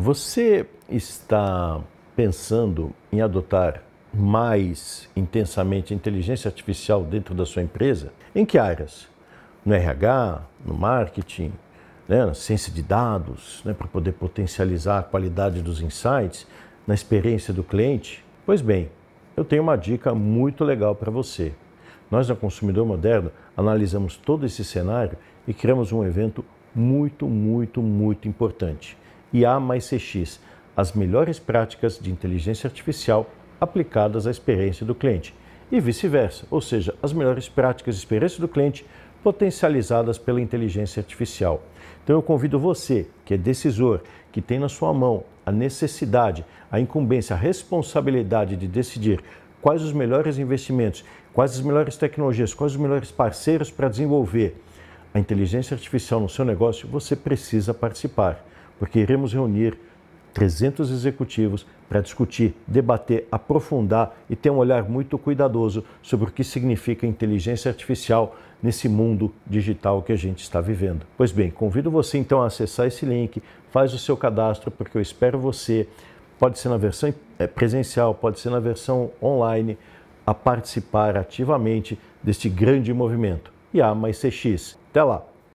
Você está pensando em adotar mais intensamente inteligência artificial dentro da sua empresa? Em que áreas? No RH, no marketing, né, na ciência de dados, né, para poder potencializar a qualidade dos insights, na experiência do cliente? Pois bem, eu tenho uma dica muito legal para você. Nós, da Consumidor Moderno, analisamos todo esse cenário e criamos um evento muito, muito, muito importante e A mais CX, as melhores práticas de inteligência artificial aplicadas à experiência do cliente, e vice-versa, ou seja, as melhores práticas de experiência do cliente potencializadas pela inteligência artificial. Então eu convido você, que é decisor, que tem na sua mão a necessidade, a incumbência, a responsabilidade de decidir quais os melhores investimentos, quais as melhores tecnologias, quais os melhores parceiros para desenvolver a inteligência artificial no seu negócio, você precisa participar porque iremos reunir 300 executivos para discutir, debater, aprofundar e ter um olhar muito cuidadoso sobre o que significa inteligência artificial nesse mundo digital que a gente está vivendo. Pois bem, convido você então a acessar esse link, faz o seu cadastro, porque eu espero você. Pode ser na versão é, presencial, pode ser na versão online, a participar ativamente deste grande movimento. E a mais CX. Até lá!